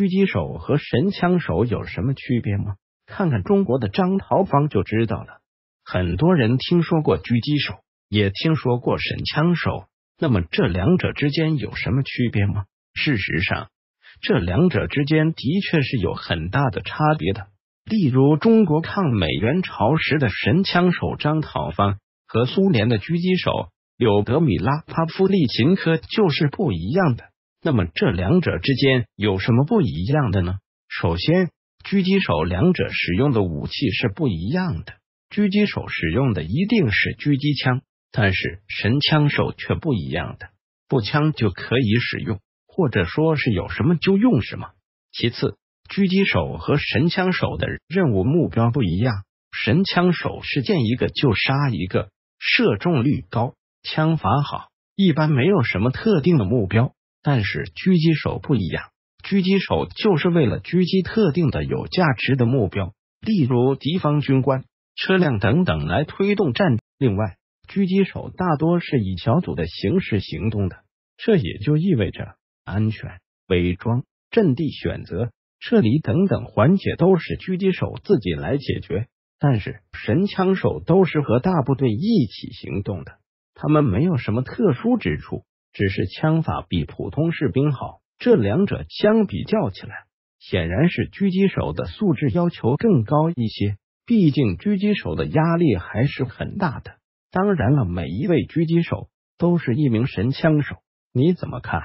狙击手和神枪手有什么区别吗？看看中国的张桃芳就知道了。很多人听说过狙击手，也听说过神枪手，那么这两者之间有什么区别吗？事实上，这两者之间的确是有很大的差别的。例如，中国抗美援朝时的神枪手张桃芳和苏联的狙击手柳德米拉·帕夫利琴科就是不一样的。那么这两者之间有什么不一样的呢？首先，狙击手两者使用的武器是不一样的，狙击手使用的一定是狙击枪，但是神枪手却不一样的，步枪就可以使用，或者说是有什么就用什么。其次，狙击手和神枪手的任务目标不一样，神枪手是见一个就杀一个，射中率高，枪法好，一般没有什么特定的目标。但是狙击手不一样，狙击手就是为了狙击特定的有价值的目标，例如敌方军官、车辆等等来推动战。另外，狙击手大多是以小组的形式行动的，这也就意味着安全、伪装、阵地选择、撤离等等环节都是狙击手自己来解决。但是神枪手都是和大部队一起行动的，他们没有什么特殊之处。只是枪法比普通士兵好，这两者相比较起来，显然是狙击手的素质要求更高一些。毕竟狙击手的压力还是很大的。当然了，每一位狙击手都是一名神枪手，你怎么看？